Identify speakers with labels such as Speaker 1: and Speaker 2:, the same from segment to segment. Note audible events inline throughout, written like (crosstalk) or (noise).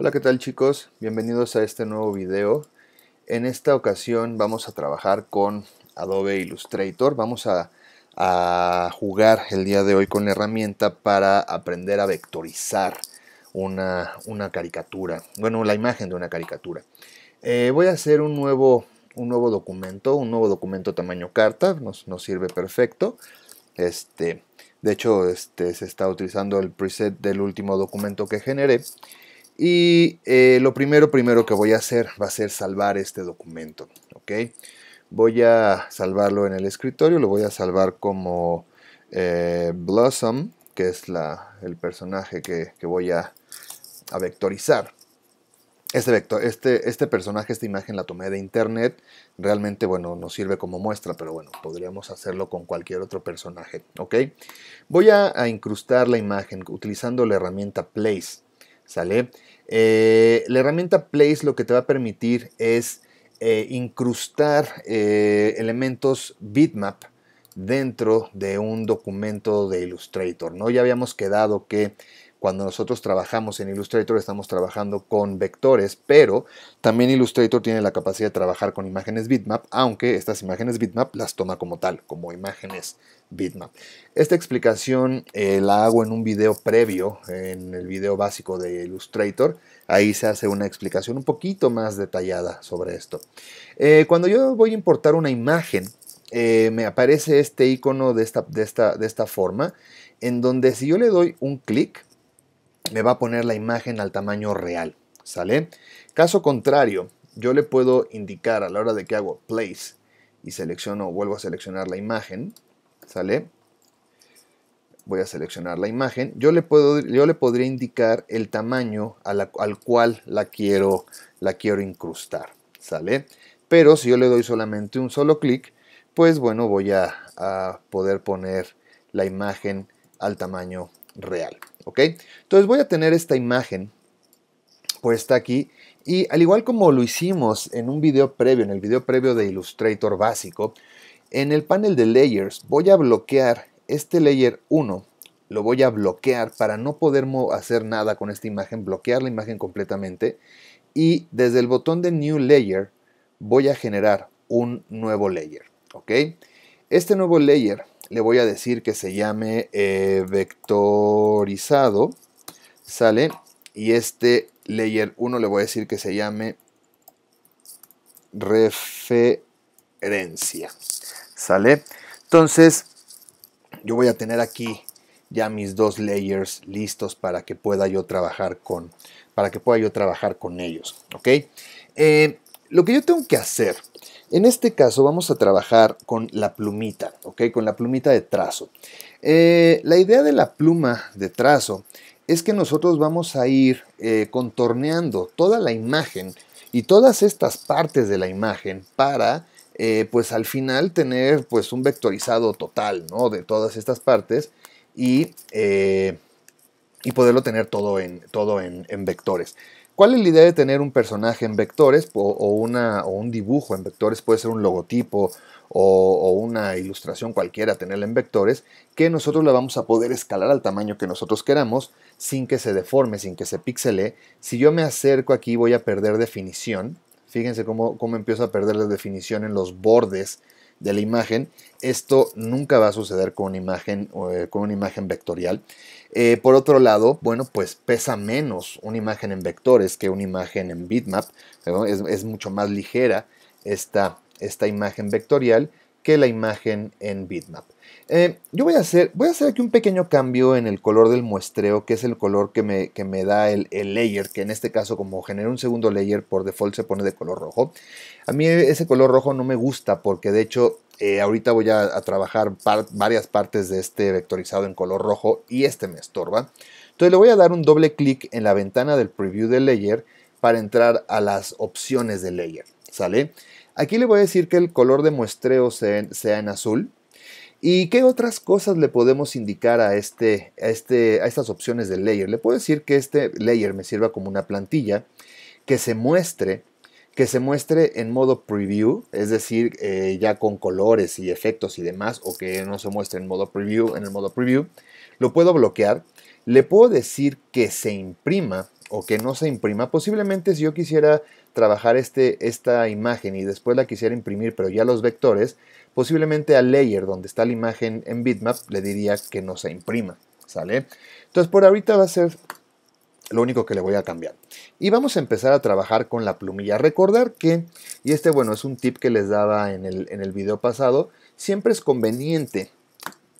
Speaker 1: Hola, ¿qué tal chicos? Bienvenidos a este nuevo video. En esta ocasión vamos a trabajar con Adobe Illustrator. Vamos a, jugar el día de hoy con la herramienta para aprender a vectorizar una, caricatura. Bueno, la imagen de una caricatura. Eh, voy a hacer un nuevo, un nuevo documento, un nuevo documento tamaño carta. Nos, sirve perfecto. Este, de hecho, este, se está utilizando el preset del último documento que generé. Y eh, lo primero, primero que voy a hacer va a ser salvar este documento. Voy a salvarlo en el escritorio, lo voy a salvar como eh, Blossom, que es el personaje que, voy a, vectorizar. Este, este, este, personaje, esta imagen la tomé de internet. Realmente, bueno, nos sirve como muestra, pero bueno, podríamos hacerlo con cualquier otro personaje, Voy a incrustar la imagen utilizando la herramienta Place. ¿Sale? Eh, la herramienta Place lo que te va a permitir es eh, incrustar eh, elementos bitmap dentro de un documento de Illustrator, ¿no? Ya habíamos quedado que cuando nosotros trabajamos en Illustrator estamos trabajando con vectores, pero también Illustrator tiene la capacidad de trabajar con imágenes bitmap, aunque estas imágenes bitmap las toma como tal, como imágenes bitmap. Esta explicación eh, la hago en un video previo, en el video básico de Illustrator. Ahí se hace una explicación un poquito más detallada sobre esto. Eh, cuando yo voy a importar una imagen, eh, me aparece este icono de esta, esta, de esta forma, en donde si yo le doy un clic, me va a poner la imagen al tamaño real, ¿sale? Caso contrario, yo le puedo indicar a la hora de que hago place y selecciono, vuelvo a seleccionar la imagen, ¿sale? Voy a seleccionar la imagen. Yo le, puedo, yo le podría indicar el tamaño al cual la quiero, la quiero incrustar, ¿sale? Pero si yo le doy solamente un solo clic, pues bueno, voy a poder poner la imagen al tamaño real. ¿ok? Entonces voy a tener esta imagen puesta aquí y al igual como lo hicimos en un video previo, en el video previo de Illustrator básico, en el panel de layers voy a bloquear este layer 1, lo voy a bloquear para no poder hacer nada con esta imagen, bloquear la imagen completamente y desde el botón de New Layer voy a generar un nuevo layer, ¿ok? Este nuevo layer le voy a decir que se llame eh, vectorizado, sale, y este layer 1 le voy a decir que se llame referencia, sale. Entonces, yo voy a tener aquí ya mis dos layers listos para que pueda yo trabajar con, para que pueda yo trabajar con ellos, ¿ok? Eh, lo que yo tengo que hacer en este caso vamos a trabajar con la plumita, ¿ok? Con la plumita de trazo. Eh, la idea de la pluma de trazo es que nosotros vamos a ir eh, contorneando toda la imagen y todas estas partes de la imagen para, eh, pues al final, tener pues un vectorizado total, ¿no? De todas estas partes y, poderlo tener todo en, todo en vectores. ¿Cuál es la idea de tener un personaje en vectores o, un dibujo en vectores? Puede ser un logotipo o, una ilustración cualquiera, tenerla en vectores, que nosotros la vamos a poder escalar al tamaño que nosotros queramos sin que se deforme, sin que se pixele. Si yo me acerco aquí voy a perder definición. Fíjense cómo, cómo empiezo a perder la definición en los bordes de la imagen. Esto nunca va a suceder con una imagen, eh, con una imagen vectorial. Eh, por otro lado, bueno, pues pesa menos una imagen en vectores que una imagen en bitmap, es, mucho más ligera esta imagen vectorial que la imagen en bitmap. Eh, yo voy a, hacer, voy a hacer aquí un pequeño cambio en el color del muestreo, que es el color que me, da el, layer, que en este caso como genera un segundo layer, por default se pone de color rojo. A mí ese color rojo no me gusta porque de hecho eh, ahorita voy a, trabajar varias partes de este vectorizado en color rojo y este me estorba. Entonces le voy a dar un doble clic en la ventana del preview del layer para entrar a las opciones del layer, ¿sale? Aquí le voy a decir que el color de muestreo sea en azul, ¿Y qué otras cosas le podemos indicar a, este, este, a estas opciones del layer? Le puedo decir que este layer me sirva como una plantilla que se muestre que se muestre en modo preview, es decir, eh, ya con colores y efectos y demás, o que no se muestre en modo preview, en el modo preview, lo puedo bloquear. Le puedo decir que se imprima o que no se imprima. Posiblemente si yo quisiera trabajar este, esta imagen y después la quisiera imprimir, pero ya los vectores, posiblemente al layer donde está la imagen en bitmap le diría que no se imprima, ¿sale? Entonces por ahorita va a ser lo único que le voy a cambiar. Y vamos a empezar a trabajar con la plumilla. Recordar que, y este bueno es un tip que les daba en el, en el video pasado, siempre es conveniente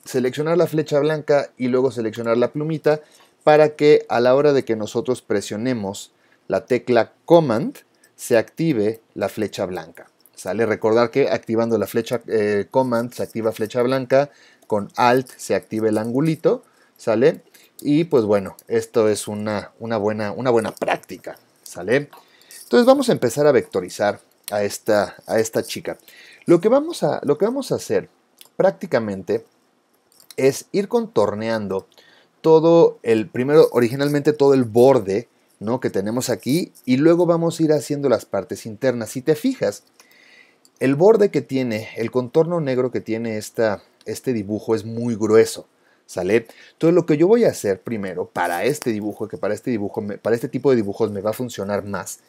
Speaker 1: seleccionar la flecha blanca y luego seleccionar la plumita para que a la hora de que nosotros presionemos la tecla Command se active la flecha blanca. Sale recordar que activando la flecha eh, Command se activa flecha blanca, con Alt se activa el angulito, ¿sale? Y pues bueno, esto es una, una, buena, una buena práctica, ¿sale? Entonces vamos a empezar a vectorizar a esta, a esta chica. Lo que, vamos a, lo que vamos a hacer prácticamente es ir contorneando todo el, primero originalmente todo el borde, ¿no? Que tenemos aquí y luego vamos a ir haciendo las partes internas. Si te fijas, el borde que tiene, el contorno negro que tiene esta, este dibujo es muy grueso. ¿Sale? Entonces lo que yo voy a hacer primero para este dibujo, que para este dibujo, para este tipo de dibujos me va a funcionar más,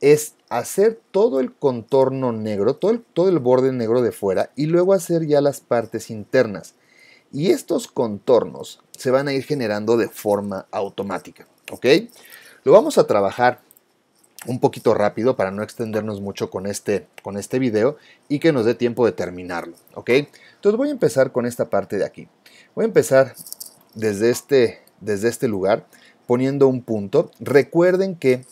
Speaker 1: es hacer todo el contorno negro, todo el borde negro de fuera y luego hacer ya las partes internas. Y estos contornos se van a ir generando de forma automática, ¿ok? Lo vamos a trabajar un poquito rápido para no extendernos mucho con este, con este video y que nos dé tiempo de terminarlo, ¿ok? Entonces voy a empezar con esta parte de aquí. Voy a empezar desde este, desde este lugar poniendo un punto. Recuerden que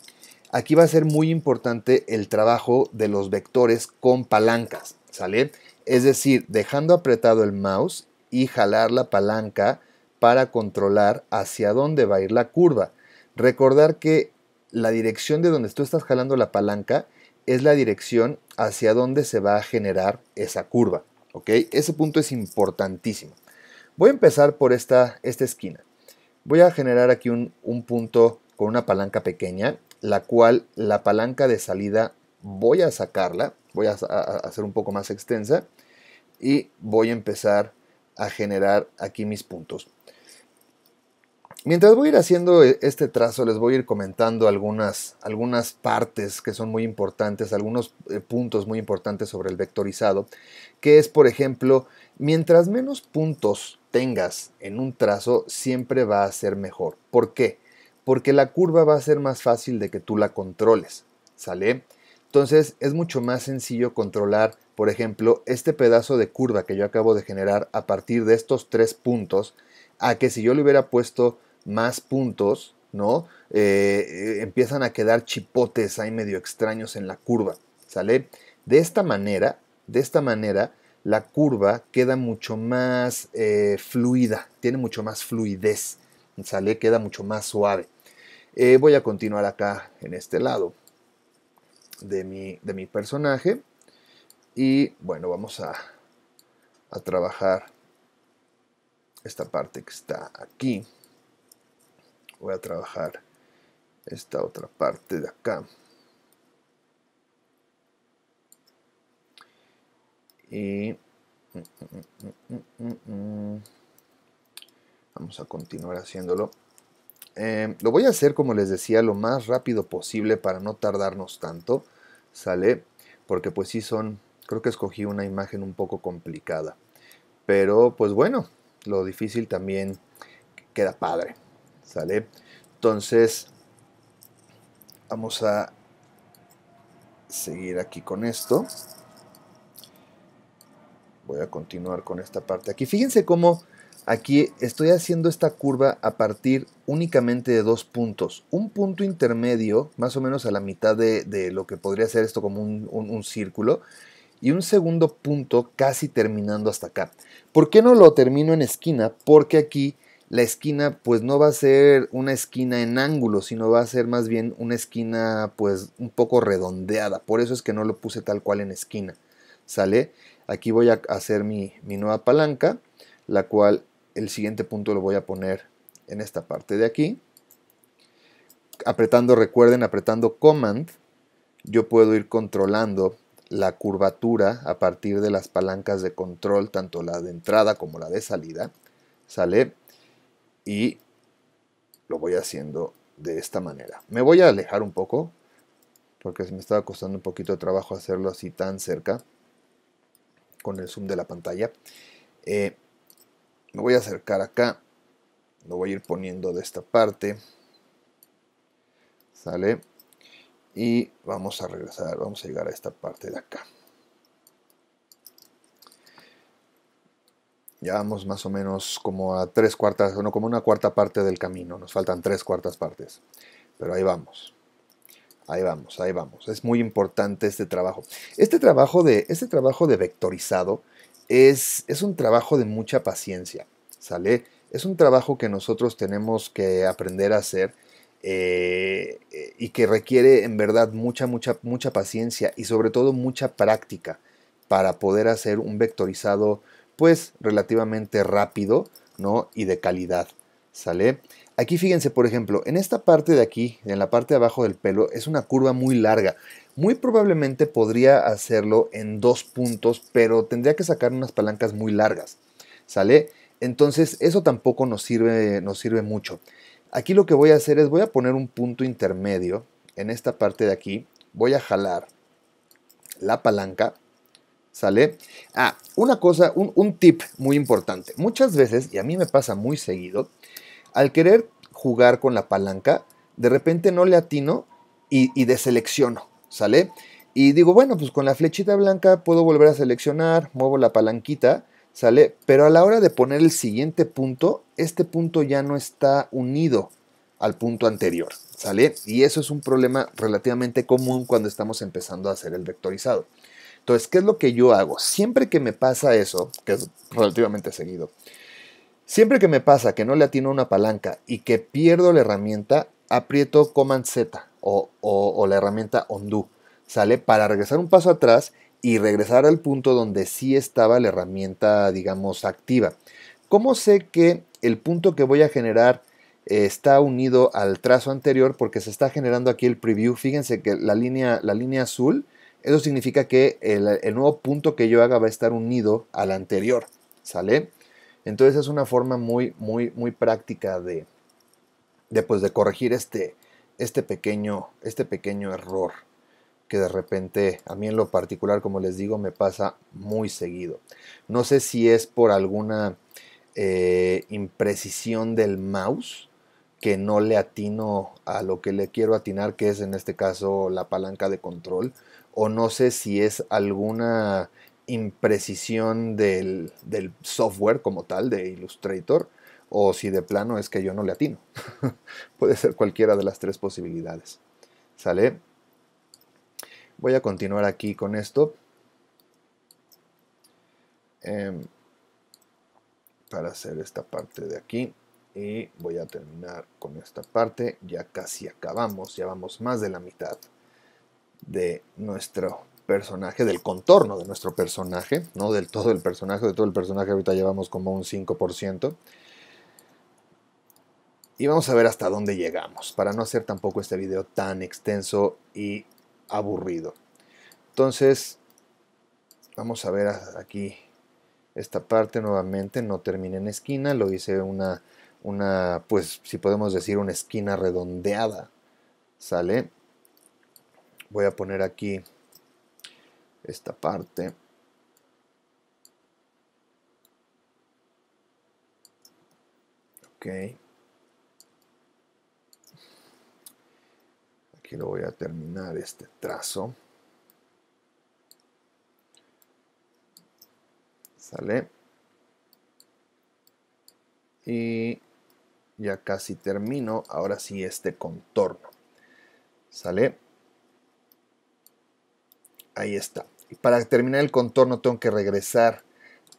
Speaker 1: aquí va a ser muy importante el trabajo de los vectores con palancas, ¿sale? Es decir, dejando apretado el mouse y jalar la palanca para controlar hacia dónde va a ir la curva. Recordar que la dirección de donde tú estás jalando la palanca es la dirección hacia dónde se va a generar esa curva. ¿ok? Ese punto es importantísimo. Voy a empezar por esta, esta esquina. Voy a generar aquí un, punto con una palanca pequeña, la cual la palanca de salida voy a sacarla, voy a hacer un poco más extensa y voy a empezar a generar aquí mis puntos. Mientras voy a ir haciendo eh, este trazo, les voy a ir comentando algunas, algunas partes que son muy importantes, algunos eh, puntos muy importantes sobre el vectorizado, que es, por ejemplo, mientras menos puntos tengas en un trazo, siempre va a ser mejor. ¿Por qué? Porque la curva va a ser más fácil de que tú la controles, ¿sale? Entonces es mucho más sencillo controlar por ejemplo, este pedazo de curva que yo acabo de generar a partir de estos tres puntos, a que si yo le hubiera puesto más puntos, ¿no? Eh, empiezan a quedar chipotes ahí medio extraños en la curva, ¿sale? De esta manera, de esta manera, la curva queda mucho más eh, fluida, tiene mucho más fluidez, ¿sale? Queda mucho más suave. Eh, voy a continuar acá en este lado de mi, de mi personaje. Y bueno, vamos a, trabajar esta parte que está aquí. Voy a trabajar esta otra parte de acá. Y mm, mm, mm, vamos a continuar haciéndolo. Em, lo voy a hacer, como les decía, lo más rápido posible para no tardarnos tanto. ¿Sale? Porque pues sí son Creo que escogí una imagen un poco complicada. Pero pues bueno, lo difícil también queda padre. ¿Sale? Entonces, vamos a seguir aquí con esto. Voy a continuar con esta parte aquí. Fíjense cómo aquí estoy haciendo esta curva a partir únicamente de dos puntos. Un punto intermedio, más o menos a la mitad de, de lo que podría ser esto como un, un, un círculo. Y un segundo punto casi terminando hasta acá. ¿Por qué no lo termino en esquina? Porque aquí la esquina pues no va a ser una esquina en ángulo, sino va a ser más bien una esquina pues un poco redondeada. Por eso es que no lo puse tal cual en esquina. ¿Sale? Aquí voy a hacer mi, mi nueva palanca, la cual el siguiente punto lo voy a poner en esta parte de aquí. Apretando, recuerden, apretando Command, yo puedo ir controlando la curvatura a partir de las palancas de control, tanto la de entrada como la de salida, sale y lo voy haciendo de esta manera. Me voy a alejar un poco porque se me estaba costando un poquito de trabajo hacerlo así tan cerca con el zoom de la pantalla. Eh, me voy a acercar acá, lo voy a ir poniendo de esta parte, sale y vamos a regresar, vamos a llegar a esta parte de acá. Ya vamos más o menos como a tres cuartas, no, como una cuarta parte del camino, nos faltan tres cuartas partes, pero ahí vamos. Ahí vamos, ahí vamos. Es muy importante este trabajo. Este trabajo de, este trabajo de vectorizado es, es un trabajo de mucha paciencia, ¿sale? Es un trabajo que nosotros tenemos que aprender a hacer eh, eh, y que requiere en verdad mucha, mucha, mucha paciencia y sobre todo mucha práctica para poder hacer un vectorizado pues relativamente rápido ¿no? y de calidad. ¿Sale? Aquí fíjense, por ejemplo, en esta parte de aquí, en la parte de abajo del pelo, es una curva muy larga. Muy probablemente podría hacerlo en dos puntos, pero tendría que sacar unas palancas muy largas. ¿Sale? Entonces, eso tampoco nos sirve, nos sirve mucho. Aquí lo que voy a hacer es voy a poner un punto intermedio en esta parte de aquí. Voy a jalar la palanca. ¿Sale? Ah, una cosa, un, tip muy importante. Muchas veces, y a mí me pasa muy seguido, al querer jugar con la palanca, de repente no le atino y, y deselecciono. ¿Sale? Y digo, bueno, pues con la flechita blanca puedo volver a seleccionar, muevo la palanquita ¿Sale? Pero a la hora de poner el siguiente punto, este punto ya no está unido al punto anterior, ¿sale? Y eso es un problema relativamente común cuando estamos empezando a hacer el vectorizado. Entonces, ¿qué es lo que yo hago? Siempre que me pasa eso, que es relativamente seguido, siempre que me pasa que no le atino una palanca y que pierdo la herramienta, aprieto Command Z o, la herramienta Undo, ¿sale? Para regresar un paso atrás y regresar al punto donde sí estaba la herramienta, digamos, activa. ¿Cómo sé que el punto que voy a generar eh, está unido al trazo anterior? Porque se está generando aquí el preview. Fíjense que la línea, la línea azul, eso significa que el, nuevo punto que yo haga va a estar unido al anterior. ¿Sale? Entonces es una forma muy, muy, muy práctica de, de, pues, de corregir este, este, pequeño, este pequeño error que de repente a mí en lo particular, como les digo, me pasa muy seguido. No sé si es por alguna eh, imprecisión del mouse que no le atino a lo que le quiero atinar, que es en este caso la palanca de control, o no sé si es alguna imprecisión del, del software como tal, de Illustrator, o si de plano es que yo no le atino. (laughs) Puede ser cualquiera de las tres posibilidades. ¿Sale? Voy a continuar aquí con esto. Em, para hacer esta parte de aquí. Y voy a terminar con esta parte. Ya casi acabamos. Ya vamos más de la mitad de nuestro personaje, del contorno de nuestro personaje, no del todo el personaje, de todo el personaje ahorita llevamos como un 5%. Y vamos a ver hasta dónde llegamos, para no hacer tampoco este video tan extenso y aburrido. Entonces, vamos a ver aquí esta parte nuevamente, no termine en esquina, lo hice una, una, pues si podemos decir una esquina redondeada, ¿sale? Voy a poner aquí esta parte. ok aquí lo voy a terminar este trazo. Sale. Y ya casi termino. Ahora sí este contorno. Sale. Ahí está. Y para terminar el contorno tengo que regresar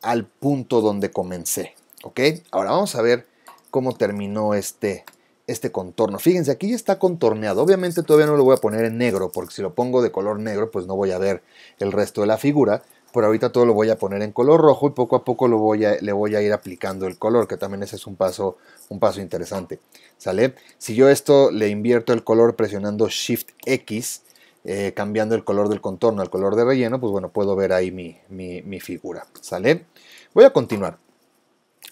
Speaker 1: al punto donde comencé. ¿Ok? Ahora vamos a ver cómo terminó este este contorno. Fíjense, aquí ya está contorneado. Obviamente todavía no lo voy a poner en negro, porque si lo pongo de color negro, pues no voy a ver el resto de la figura. Por ahorita todo lo voy a poner en color rojo y poco a poco lo voy a, le voy a ir aplicando el color, que también ese es un paso, un paso interesante. ¿Sale? Si yo esto le invierto el color presionando Shift X, eh, cambiando el color del contorno al color de relleno, pues bueno, puedo ver ahí mi, mi figura. ¿Sale? Voy a continuar.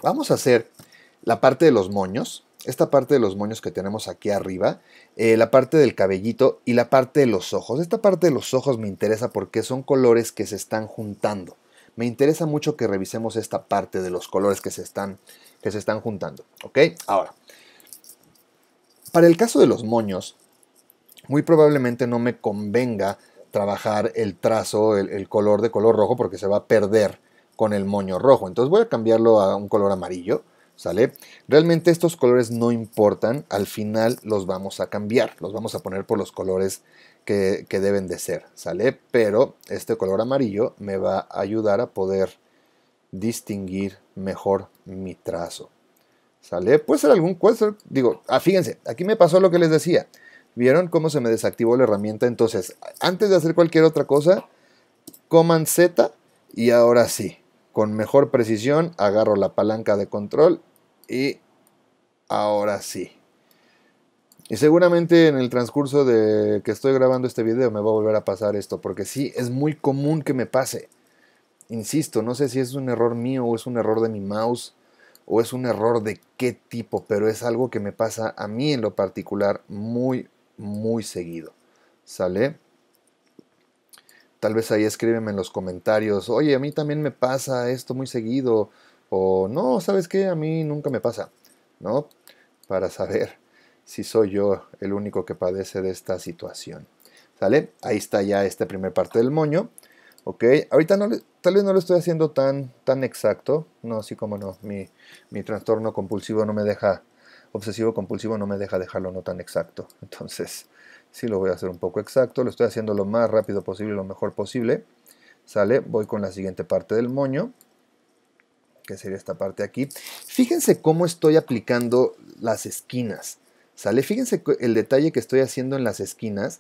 Speaker 1: Vamos a hacer la parte de los moños esta parte de los moños que tenemos aquí arriba, eh, la parte del cabellito y la parte de los ojos. Esta parte de los ojos me interesa porque son colores que se están juntando. Me interesa mucho que revisemos esta parte de los colores que se están, que se están juntando. ¿Ok? Ahora, para el caso de los moños, muy probablemente no me convenga trabajar el trazo, el color de color rojo, porque se va a perder con el moño rojo. Entonces voy a cambiarlo a un color amarillo ¿Sale? Realmente estos colores no importan, al final los vamos a cambiar, los vamos a poner por los colores que, deben de ser, ¿sale? Pero este color amarillo me va a ayudar a poder distinguir mejor mi trazo, ¿sale? Puede ser algún, cual. digo, ah, fíjense, aquí me pasó lo que les decía, ¿vieron cómo se me desactivó la herramienta? Entonces, antes de hacer cualquier otra cosa, coman Z y ahora sí, con mejor precisión, agarro la palanca de control y ahora sí. Y seguramente en el transcurso de que estoy grabando este video me va a volver a pasar esto, porque sí, es muy común que me pase. Insisto, no sé si es un error mío o es un error de mi mouse o es un error de qué tipo, pero es algo que me pasa a mí en lo particular muy, muy seguido. ¿Sale? Tal vez ahí escríbeme en los comentarios, oye, a mí también me pasa esto muy seguido, o no, ¿sabes qué? A mí nunca me pasa, ¿no? Para saber (laughs) si soy yo el único que padece de esta situación. ¿Sale? Ahí está ya esta primer parte del moño. ¿ok? Ahorita tal vez no lo estoy haciendo tan, tan exacto, no, así como no, mi, mi, trastorno compulsivo no me deja, obsesivo compulsivo no me deja dejarlo no tan exacto, (laughs) entonces sí lo voy a hacer un poco exacto, lo estoy haciendo lo más rápido posible, lo mejor posible. Sale, voy con la siguiente parte del moño, que sería esta parte aquí. Fíjense cómo estoy aplicando las esquinas, sale. Fíjense el detalle que estoy haciendo en las esquinas,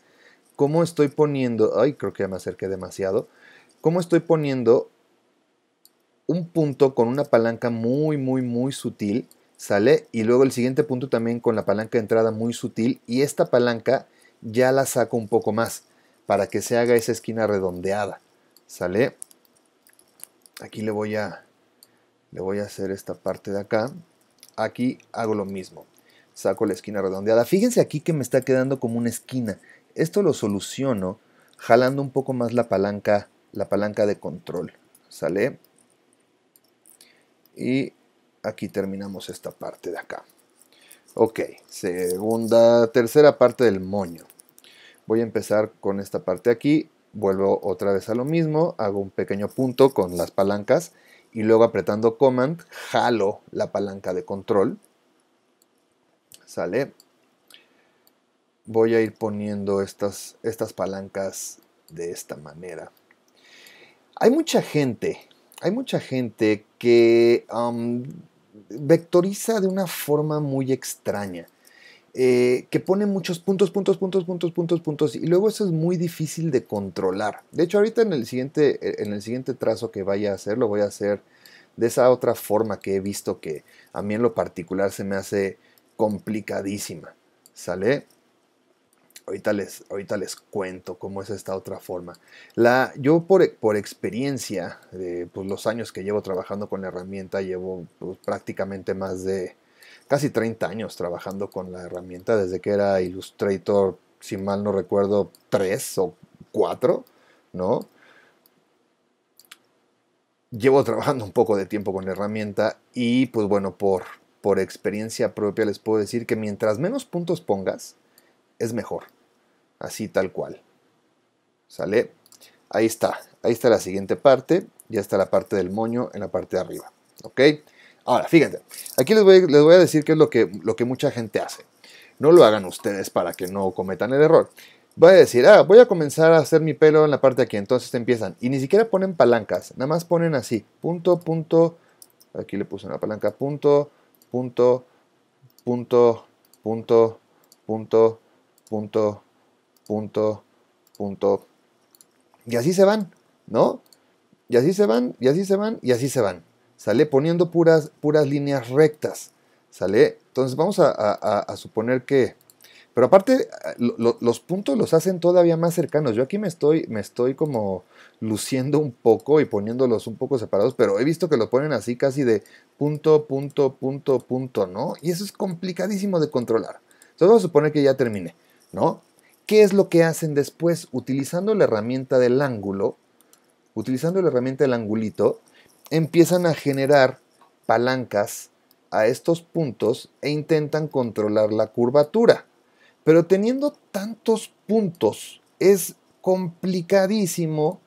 Speaker 1: cómo estoy poniendo, ay, creo que ya me acerqué demasiado, cómo estoy poniendo un punto con una palanca muy, muy, muy sutil, ¿sale? Y luego el siguiente punto también con la palanca de entrada muy sutil y esta palanca ya la saco un poco más para que se haga esa esquina redondeada. ¿Sale? Aquí le voy a, le voy a hacer esta parte de acá. Aquí hago lo mismo. Saco la esquina redondeada. Fíjense aquí que me está quedando como una esquina. Esto lo soluciono jalando un poco más la palanca, la palanca de control. ¿Sale? Y aquí terminamos esta parte de acá. Ok, segunda, tercera parte del moño voy a empezar con esta parte aquí, vuelvo otra vez a lo mismo, hago un pequeño punto con las palancas y luego apretando Command jalo la palanca de control. Sale. Voy a ir poniendo estas, estas palancas de esta manera. Hay mucha gente, hay mucha gente que vectoriza de una forma muy extraña. Eh, que pone muchos puntos, puntos, puntos, puntos, puntos, puntos, y luego eso es muy difícil de controlar. De hecho, ahorita en el siguiente, eh, en el siguiente trazo que vaya a hacer, lo voy a hacer de esa otra forma que he visto que a mí en lo particular se me hace complicadísima. ¿Sale? Ahorita les, ahorita les cuento cómo es esta otra forma. La, yo por, por experiencia, de, eh, pues los años que llevo trabajando con la herramienta, llevo pues, prácticamente más de casi 30 años trabajando con la herramienta, desde que era Illustrator, si mal no recuerdo, 3 o 4, ¿no? Llevo trabajando un poco de tiempo con la herramienta y pues bueno, por, por experiencia propia les puedo decir que mientras menos puntos pongas, es mejor. Así tal cual. ¿Sale? Ahí está. Ahí está la siguiente parte. Ya está la parte del moño en la parte de arriba. ¿Ok? Ahora, fíjense, aquí les voy, a decir qué es lo que, mucha gente hace. No lo hagan ustedes para que no cometan el error. Voy a decir, ah, voy a comenzar a hacer mi pelo en la parte de aquí. Entonces empiezan. Y ni siquiera ponen palancas. Nada más ponen así. Punto, punto. Aquí le puse una palanca. Punto, punto, punto, punto, punto, punto, punto, punto. Y así se van, ¿no? Y así se van, y así se van, y así se van. ¿sale? Poniendo puras, puras líneas rectas, ¿sale? Entonces vamos a, suponer que... Pero aparte, los puntos los hacen todavía más cercanos. Yo aquí me estoy, me estoy como luciendo un poco y poniéndolos un poco separados, pero he visto que lo ponen así casi de punto, punto, punto, punto, ¿no? Y eso es complicadísimo de controlar. Entonces vamos a suponer que ya terminé, ¿no? ¿Qué es lo que hacen después? Utilizando la herramienta del ángulo, utilizando la herramienta del angulito, empiezan a generar palancas a estos puntos e intentan controlar la curvatura. Pero teniendo tantos puntos es complicadísimo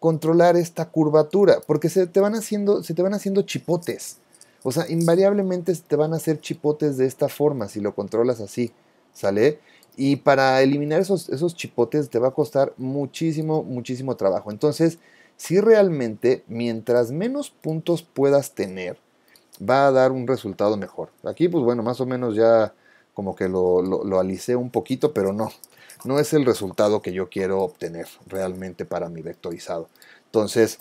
Speaker 1: controlar esta curvatura porque se te van haciendo, te van haciendo chipotes. O sea, invariablemente te van a hacer chipotes de esta forma si lo controlas así, ¿sale? Y para eliminar esos, esos chipotes te va a costar muchísimo, muchísimo trabajo. Entonces, si realmente mientras menos puntos puedas tener, va a dar un resultado mejor. Aquí, pues bueno, más o menos ya como que lo, alicé un poquito, pero no, no es el resultado que yo quiero obtener realmente para mi vectorizado. Entonces,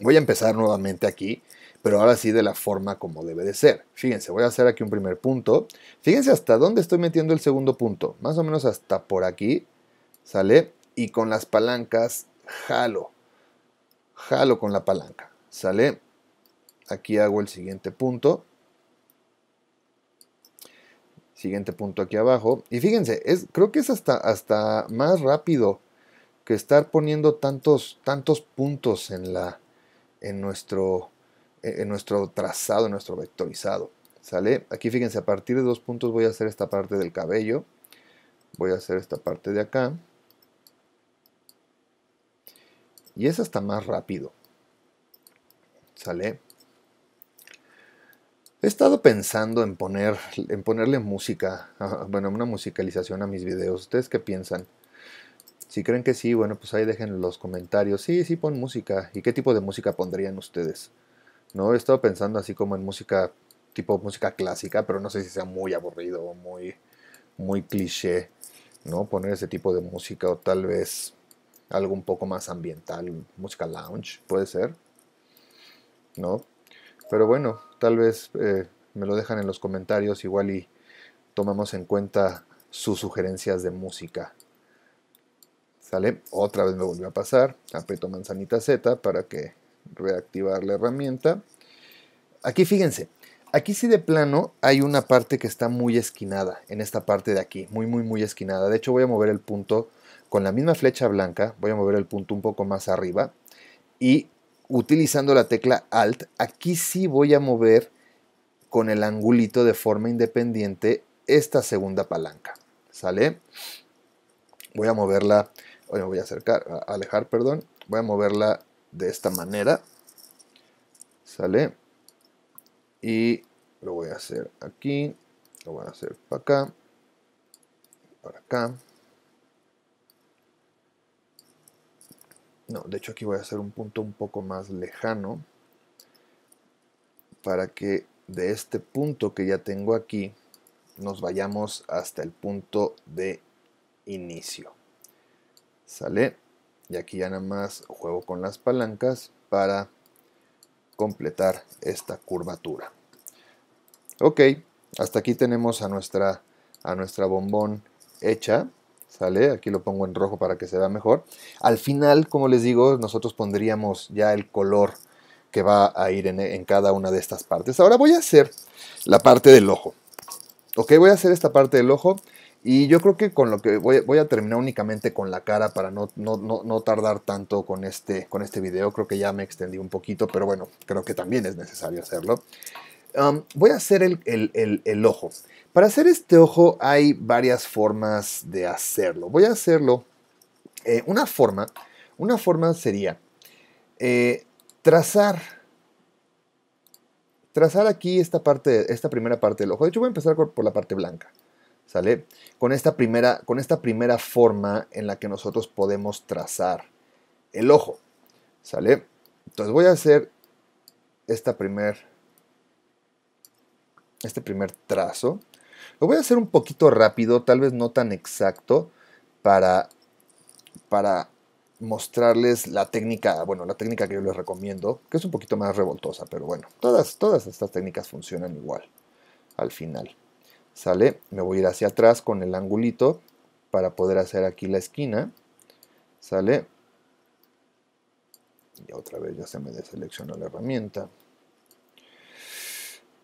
Speaker 1: voy a empezar nuevamente aquí, pero ahora sí de la forma como debe de ser. Fíjense, voy a hacer aquí un primer punto. Fíjense hasta dónde estoy metiendo el segundo punto, más o menos hasta por aquí, ¿sale? Y con las palancas jalo jalo con la palanca. ¿Sale? Aquí hago el siguiente punto. Siguiente punto aquí abajo. Y fíjense, es, creo que es hasta, hasta más rápido que estar poniendo tantos, tantos puntos en, la, en, nuestro, en nuestro trazado, en nuestro vectorizado. ¿Sale? Aquí fíjense, a partir de dos puntos voy a hacer esta parte del cabello. Voy a hacer esta parte de acá. Y es hasta más rápido. ¿Sale? He estado pensando en, poner, en ponerle música, bueno, una musicalización a mis videos. ¿Ustedes qué piensan? Si creen que sí, bueno, pues ahí dejen los comentarios. Sí, sí, pon música. ¿Y qué tipo de música pondrían ustedes? No, he estado pensando así como en música, tipo música clásica, pero no sé si sea muy aburrido o muy, muy cliché, ¿no? Poner ese tipo de música o tal vez algo un poco más ambiental, música lounge, puede ser. ¿No? Pero bueno, tal vez eh, me lo dejan en los comentarios igual y tomamos en cuenta sus sugerencias de música. ¿Sale? Otra vez me volvió a pasar. Aprieto manzanita Z para que reactivar la herramienta. Aquí fíjense, aquí sí de plano hay una parte que está muy esquinada, en esta parte de aquí, muy, muy, muy esquinada. De hecho voy a mover el punto con la misma flecha blanca, voy a mover el punto un poco más arriba, y utilizando la tecla Alt, aquí sí voy a mover con el angulito de forma independiente esta segunda palanca, ¿sale? Voy a moverla, voy a acercar, a alejar, perdón, voy a moverla de esta manera, ¿sale? Y lo voy a hacer aquí, lo voy a hacer para acá, para acá, No, de hecho aquí voy a hacer un punto un poco más lejano para que de este punto que ya tengo aquí nos vayamos hasta el punto de inicio. Sale y aquí ya nada más juego con las palancas para completar esta curvatura. Ok, hasta aquí tenemos a nuestra, a nuestra bombón hecha. ¿sale? Aquí lo pongo en rojo para que se vea mejor. Al final, como les digo, nosotros pondríamos ya el color que va a ir en, cada una de estas partes. Ahora voy a hacer la parte del ojo. Ok, voy a hacer esta parte del ojo. Y yo creo que con lo que voy, a terminar únicamente con la cara para no, no, no, no, tardar tanto con este, con este video. Creo que ya me extendí un poquito, pero bueno, creo que también es necesario hacerlo. Um, voy a hacer el, ojo. Para hacer este ojo hay varias formas de hacerlo. Voy a hacerlo. Eh, una forma. Una forma sería eh, trazar. Trazar aquí esta parte, esta primera parte del ojo. De hecho, voy a empezar por la parte blanca. ¿Sale? Con esta primera, con esta primera forma en la que nosotros podemos trazar el ojo. ¿Sale? Entonces voy a hacer esta primera este primer trazo. Lo voy a hacer un poquito rápido, tal vez no tan exacto, para, para mostrarles la técnica, bueno, la técnica que yo les recomiendo, que es un poquito más revoltosa, pero bueno, todas, todas estas técnicas funcionan igual al final. ¿Sale? Me voy a ir hacia atrás con el angulito para poder hacer aquí la esquina. ¿Sale? Y otra vez ya se me deseleccionó la herramienta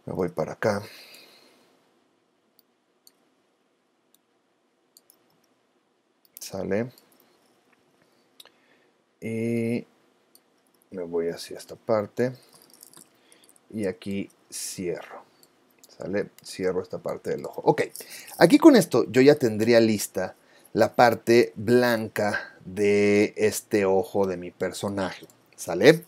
Speaker 1: me voy para acá sale y me voy hacia esta parte y aquí cierro sale cierro esta parte del ojo ok aquí con esto yo ya tendría lista la parte blanca de este ojo de mi personaje sale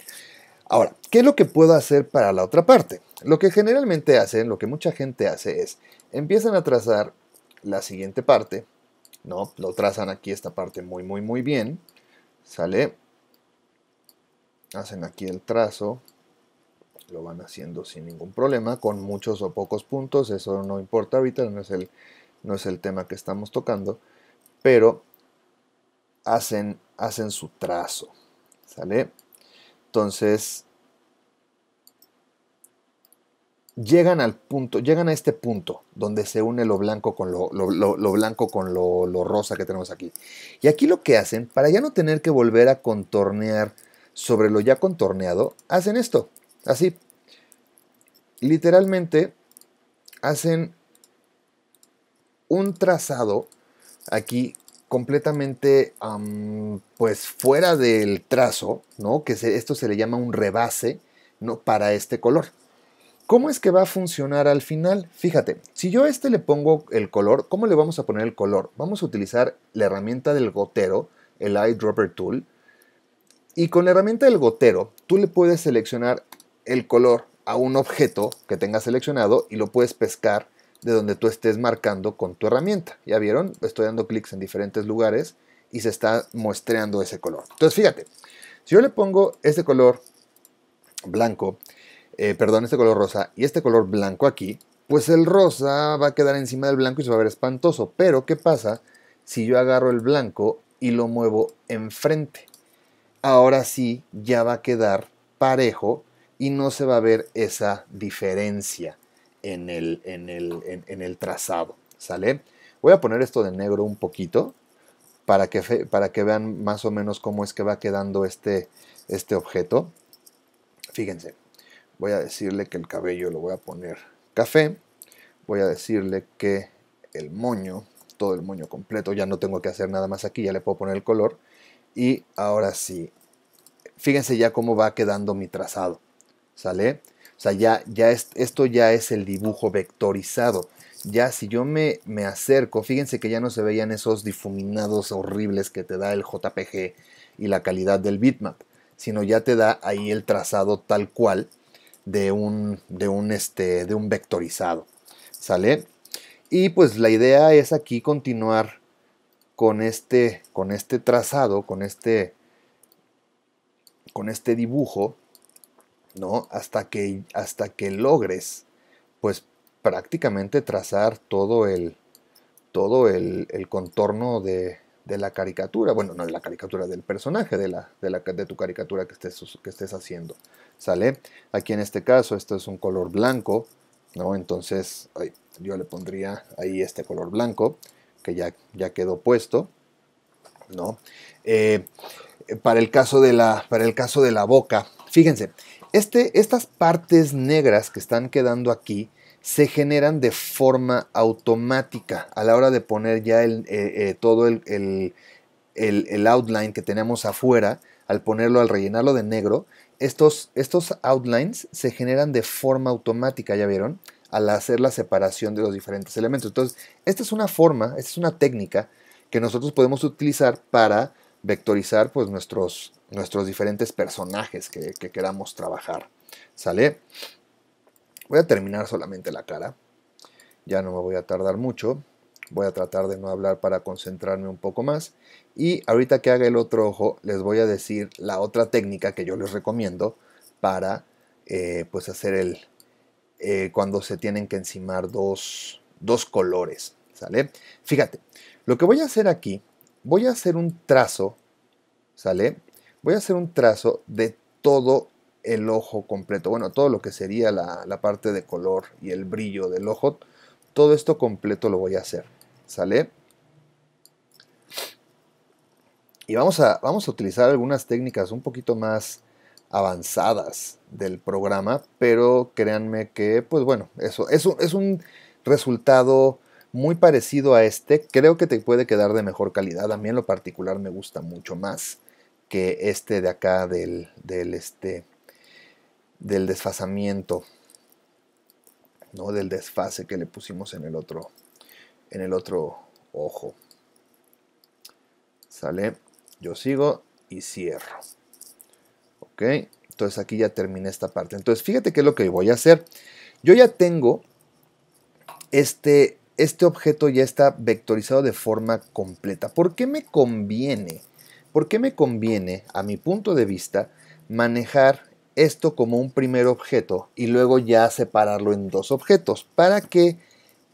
Speaker 1: ahora qué es lo que puedo hacer para la otra parte lo que generalmente hacen, lo que mucha gente hace es, empiezan a trazar la siguiente parte, ¿no? Lo trazan aquí esta parte muy, muy, muy bien, ¿sale? Hacen aquí el trazo, lo van haciendo sin ningún problema, con muchos o pocos puntos, eso no importa ahorita, no es el, no es el tema que estamos tocando, pero hacen, hacen su trazo, ¿sale? Entonces, llegan al punto, llegan a este punto donde se une lo blanco con lo, blanco con lo, rosa que tenemos aquí. Y aquí lo que hacen, para ya no tener que volver a contornear sobre lo ya contorneado, hacen esto, así. Literalmente hacen un trazado aquí completamente pues fuera del trazo, ¿no? Que esto se le llama un rebase, ¿no? Para este color. ¿Cómo es que va a funcionar al final? Fíjate, si yo a este le pongo el color, ¿cómo le vamos a poner el color? Vamos a utilizar la herramienta del gotero, el eyedropper tool, y con la herramienta del gotero, tú le puedes seleccionar el color a un objeto que tengas seleccionado y lo puedes pescar de donde tú estés marcando con tu herramienta. Ya vieron, estoy dando clics en diferentes lugares y se está muestreando ese color. Entonces fíjate, si yo le pongo este color blanco eh, perdón, este color rosa y este color blanco aquí, pues el rosa va a quedar encima del blanco y se va a ver espantoso. Pero, ¿qué pasa si yo agarro el blanco y lo muevo enfrente? Ahora sí, ya va a quedar parejo y no se va a ver esa diferencia en el, el trazado, ¿sale? Voy a poner esto de negro un poquito para que, para que vean más o menos cómo es que va quedando este, este objeto. Fíjense voy a decirle que el cabello lo voy a poner café, voy a decirle que el moño, todo el moño completo, ya no tengo que hacer nada más aquí, ya le puedo poner el color. Y ahora sí, fíjense ya cómo va quedando mi trazado, ¿sale? O sea, ya, ya esto ya es el dibujo vectorizado. Ya si yo me, me acerco, fíjense que ya no se veían esos difuminados horribles que te da el JPG y la calidad del bitmap, sino ya te da ahí el trazado tal cual de un, de un, este, de un vectorizado. ¿Sale? Y pues la idea es aquí continuar con este, con este trazado, con este, con este dibujo, ¿no? Hasta que, hasta que logres, pues prácticamente trazar todo el, todo el contorno de, de la caricatura, bueno, no de la caricatura, del personaje de, la, de, la, de tu caricatura que estés, que estés haciendo, ¿sale? Aquí en este caso, esto es un color blanco, ¿no? Entonces, yo le pondría ahí este color blanco, que ya, ya quedó puesto, ¿no? Eh, eh, para, el caso de la, para el caso de la boca, fíjense, este, estas partes negras que están quedando aquí, se generan de forma automática a la hora de poner ya el, eh, eh, todo el, outline que tenemos afuera, al ponerlo, al rellenarlo de negro, estos, estos outlines se generan de forma automática, ya vieron, al hacer la separación de los diferentes elementos. Entonces, esta es una forma, esta es una técnica que nosotros podemos utilizar para vectorizar pues, nuestros, nuestros diferentes personajes que queramos trabajar. ¿Sale? Voy a terminar solamente la cara. Ya no me voy a tardar mucho. Voy a tratar de no hablar para concentrarme un poco más. Y ahorita que haga el otro ojo, les voy a decir la otra técnica que yo les recomiendo para eh, pues hacer el... Eh, cuando se tienen que encimar dos, dos colores. ¿Sale? Fíjate, lo que voy a hacer aquí, voy a hacer un trazo, ¿sale? Voy a hacer un trazo de todo el ojo completo, bueno, todo lo que sería la, parte de color y el brillo del ojo, todo esto completo lo voy a hacer, ¿sale? Y vamos a, vamos a utilizar algunas técnicas un poquito más avanzadas del programa, pero créanme que, pues bueno, eso es un, es un resultado muy parecido a este. Creo que te puede quedar de mejor calidad. A mí en lo particular me gusta mucho más que este de acá del, del este, del desfasamiento, ¿no? del desfase que le pusimos en el otro, en el otro ojo. ¿Sale? Yo sigo y cierro. ¿Ok? Entonces aquí ya terminé esta parte. Entonces fíjate qué es lo que voy a hacer. Yo ya tengo este, este objeto ya está vectorizado de forma completa. ¿Por qué me conviene? ¿Por qué me conviene, a mi punto de vista, manejar esto como un primer objeto y luego ya separarlo en dos objetos para que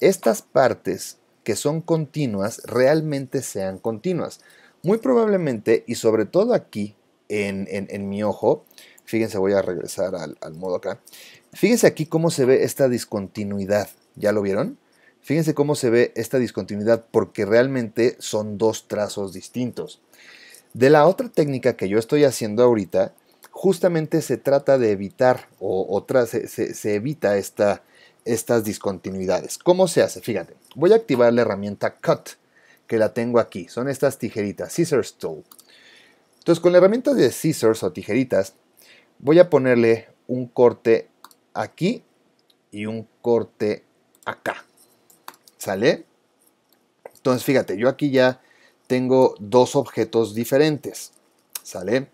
Speaker 1: estas partes que son continuas realmente sean continuas. Muy probablemente, y sobre todo aquí en, mi ojo, fíjense, voy a regresar al, al modo acá, fíjense aquí cómo se ve esta discontinuidad, ¿ya lo vieron? Fíjense cómo se ve esta discontinuidad porque realmente son dos trazos distintos. De la otra técnica que yo estoy haciendo ahorita, justamente se trata de evitar o, otras se, evita esta, estas discontinuidades. ¿Cómo se hace? Fíjate, voy a activar la herramienta Cut, que la tengo aquí. Son estas tijeritas, Scissors Tool. Entonces, con la herramienta de scissors o tijeritas, voy a ponerle un corte aquí y un corte acá. ¿Sale? Entonces, fíjate, yo aquí ya tengo dos objetos diferentes. ¿Sale?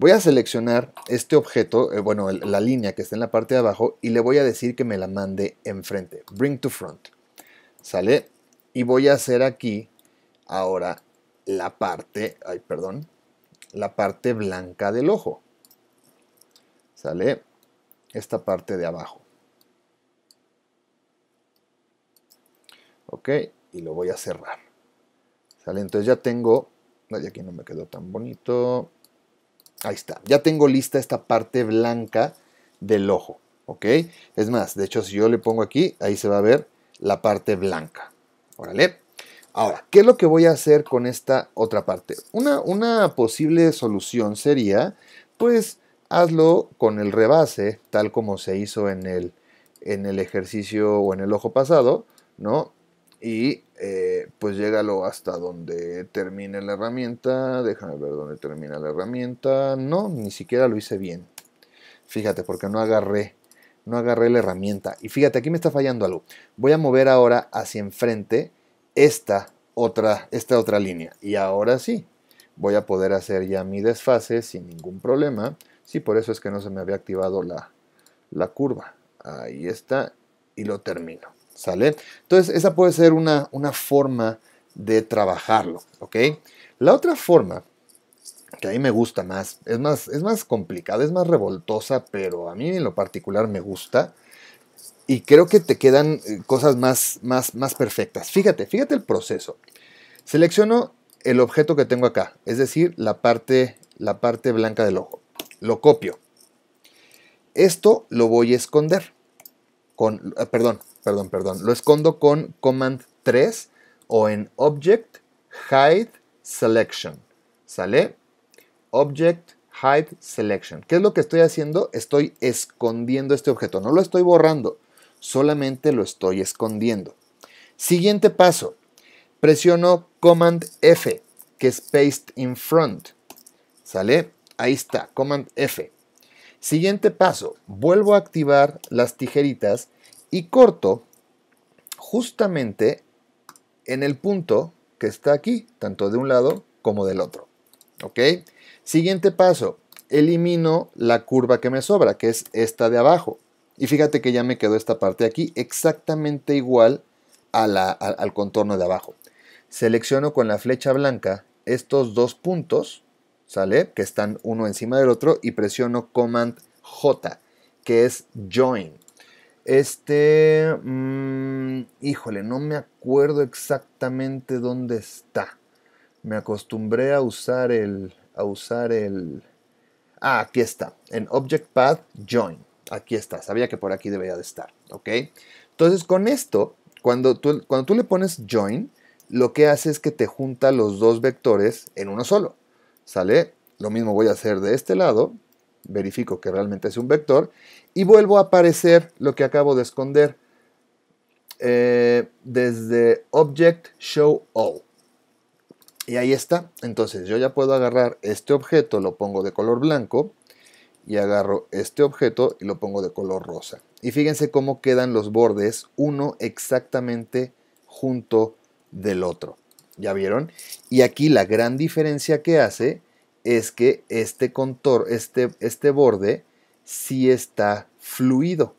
Speaker 1: Voy a seleccionar este objeto, eh, bueno, la línea que está en la parte de abajo y le voy a decir que me la mande enfrente. Bring to front. ¿Sale? Y voy a hacer aquí ahora la parte, ay, perdón, la parte blanca del ojo. ¿Sale? Esta parte de abajo. Ok, y lo voy a cerrar. ¿Sale? Entonces ya tengo, ay, aquí no me quedó tan bonito. Ahí está. Ya tengo lista esta parte blanca del ojo. ¿Ok? Es más, de hecho, si yo le pongo aquí, ahí se va a ver la parte blanca. Órale. Ahora, ¿qué es lo que voy a hacer con esta otra parte? Una, una posible solución sería, pues, hazlo con el rebase, tal como se hizo en el, en el ejercicio o en el ojo pasado, ¿no? Y eh, pues llégalo hasta donde termine la herramienta. Déjame ver dónde termina la herramienta. No, ni siquiera lo hice bien. Fíjate, porque no agarré, no agarré la herramienta. Y fíjate, aquí me está fallando algo. Voy a mover ahora hacia enfrente esta otra, esta otra línea. Y ahora sí, voy a poder hacer ya mi desfase sin ningún problema. si por eso es que no se me había activado la curva. Ahí está. Y lo termino. ¿Sale? Entonces, esa puede ser una, forma de trabajarlo, ¿ok? La otra forma, que a mí me gusta más, es más, es más complicada, es más revoltosa, pero a mí en lo particular me gusta. Y creo que te quedan eh, cosas más, más, más perfectas. Fíjate, fíjate el proceso. Selecciono el objeto que tengo acá, es decir, la parte, la parte blanca del ojo. Lo copio. Esto lo voy a esconder. Con, eh, perdón, perdón, perdón, lo escondo con Command 3 o en Object Hide Selection. ¿Sale? Object Hide Selection. ¿Qué es lo que estoy haciendo? Estoy escondiendo este objeto. No lo estoy borrando, solamente lo estoy escondiendo. Siguiente paso. Presiono Command F, que es Paste in Front. ¿Sale? Ahí está, Command F. Siguiente paso. Vuelvo a activar las tijeritas y corto justamente en el punto que está aquí, tanto de un lado como del otro. ¿Ok? Siguiente paso, elimino la curva que me sobra, que es esta de abajo. Y fíjate que ya me quedó esta parte aquí exactamente igual al contorno de abajo. Selecciono con la flecha blanca estos dos puntos, ¿sale? Que están uno encima del otro y presiono Command J, que es Join. Este, mm, híjole, no me acuerdo exactamente dónde está. Me acostumbré a usar el, a usar el, ah, aquí está, en Object Path Join. Aquí está, sabía que por aquí debía de estar, ¿ok? Entonces con esto, cuando tú, cuando tú le pones Join, lo que hace es que te junta los dos vectores en uno solo, ¿sale? Lo mismo voy a hacer de este lado, verifico que realmente es un vector y vuelvo a aparecer lo que acabo de esconder eh, desde object show all. Y ahí está. Entonces yo ya puedo agarrar este objeto, lo pongo de color blanco y agarro este objeto y lo pongo de color rosa. Y fíjense cómo quedan los bordes, uno exactamente junto del otro. ¿Ya vieron? Y aquí la gran diferencia que hace es que este contorno, este, este borde, sí está fluido.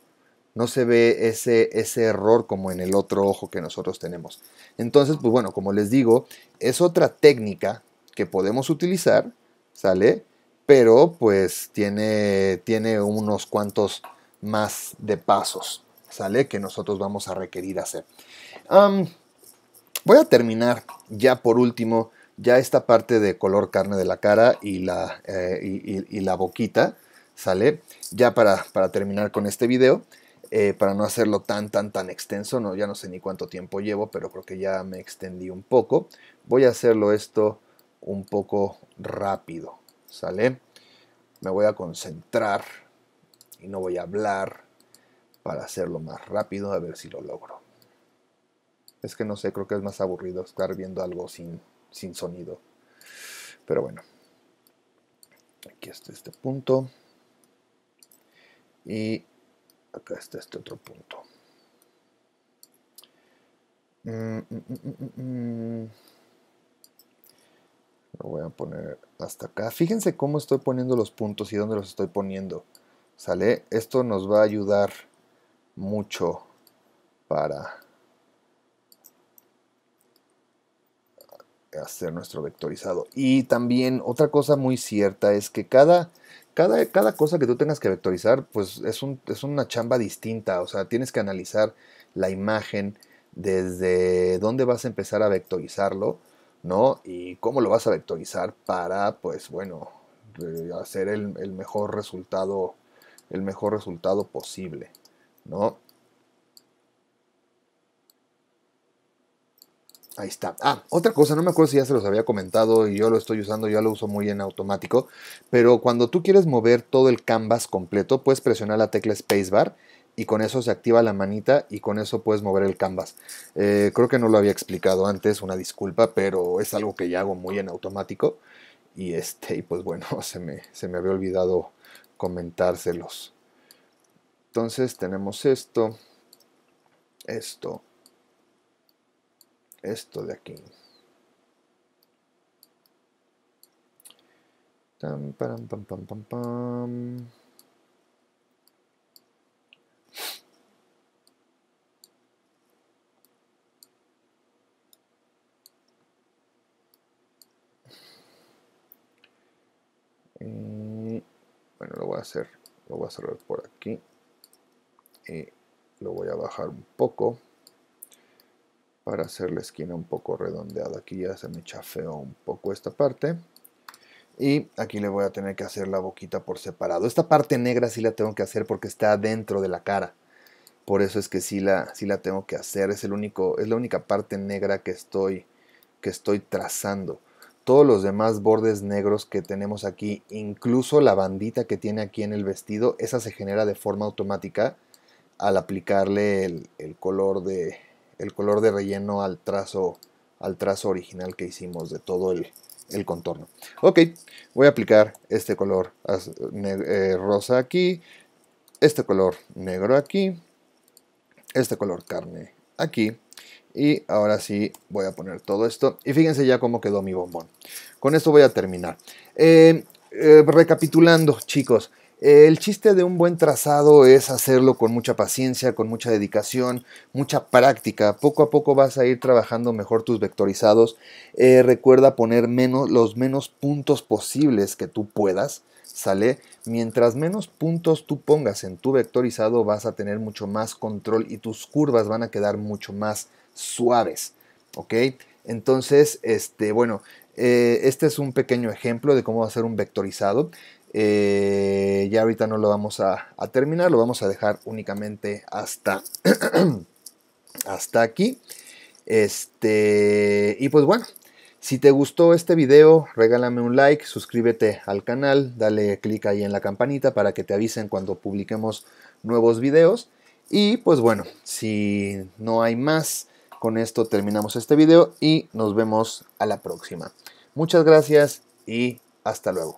Speaker 1: No se ve ese, ese error como en el otro ojo que nosotros tenemos. Entonces, pues bueno, como les digo, es otra técnica que podemos utilizar, ¿sale? Pero pues tiene, tiene unos cuantos más de pasos, ¿sale? Que nosotros vamos a requerir hacer. voy a terminar ya por último ya esta parte de color carne de la cara y la, eh, y, la boquita, ¿sale? Ya para, terminar con este video, eh, para no hacerlo tan, tan, tan extenso, no, ya no sé ni cuánto tiempo llevo, pero creo que ya me extendí un poco. Voy a hacerlo esto un poco rápido, ¿sale? Me voy a concentrar y no voy a hablar para hacerlo más rápido, a ver si lo logro. Es que no sé, creo que es más aburrido estar viendo algo sin, sin sonido. Pero bueno, aquí está este punto y acá está este otro punto. Mm, mm, mm, Lo voy a poner hasta acá. Fíjense cómo estoy poniendo los puntos y dónde los estoy poniendo. ¿Sale? Esto nos va a ayudar mucho para hacer nuestro vectorizado. Y también otra cosa muy cierta es que cada, cada, cada cosa que tú tengas que vectorizar, pues es, un, es una chamba distinta. O sea, tienes que analizar la imagen desde dónde vas a empezar a vectorizarlo, ¿no? Y cómo lo vas a vectorizar para, pues bueno, eh, hacer el, el mejor resultado, el mejor resultado posible, ¿no? Ahí está. Ah, otra cosa, no me acuerdo si ya se los había comentado y yo lo estoy usando, yo lo uso muy en automático, pero cuando tú quieres mover todo el canvas completo, puedes presionar la tecla spacebar y con eso se activa la manita y con eso puedes mover el canvas. Eh, creo que no lo había explicado antes, una disculpa, pero es algo que ya hago muy en automático y este, y pues bueno, (laughs) se me, se me había olvidado comentárselos. Entonces tenemos esto, esto, esto de aquí. pam, pam, pam, pam, mm, bueno, lo voy a hacer, lo voy a cerrar por aquí y lo voy a bajar un poco para hacer la esquina un poco redondeada. Aquí ya se me chafeó un poco esta parte. Y aquí le voy a tener que hacer la boquita por separado. Esta parte negra sí la tengo que hacer porque está dentro de la cara. Por eso es que sí la, la tengo que hacer. Es, el único, es la única parte negra que estoy, que estoy trazando. Todos los demás bordes negros que tenemos aquí, incluso la bandita que tiene aquí en el vestido, esa se genera de forma automática al aplicarle el color de, el color de relleno al trazo, al trazo original que hicimos de todo el, contorno. Ok, voy a aplicar este color eh, rosa aquí, este color negro aquí, este color carne aquí. Y ahora sí voy a poner todo esto. Y fíjense ya cómo quedó mi bombón. Con esto voy a terminar. Eh, eh, recapitulando, chicos. El chiste de un buen trazado es hacerlo con mucha paciencia, con mucha dedicación, mucha práctica. Poco a poco vas a ir trabajando mejor tus vectorizados. Eh, recuerda poner menos, los menos puntos posibles que tú puedas. ¿Sale? Mientras menos puntos tú pongas en tu vectorizado vas a tener mucho más control y tus curvas van a quedar mucho más suaves. ¿Ok? Entonces, este, bueno, eh, este es un pequeño ejemplo de cómo hacer un vectorizado. Eh, ya ahorita no lo vamos a, terminar, lo vamos a dejar únicamente hasta, (clears throat) hasta aquí. Este, y pues bueno, si te gustó este video, regálame un like, suscríbete al canal, dale clic ahí en la campanita para que te avisen cuando publiquemos nuevos videos. Y pues bueno, si no hay más, con esto terminamos este video y nos vemos a la próxima. Muchas gracias y hasta luego.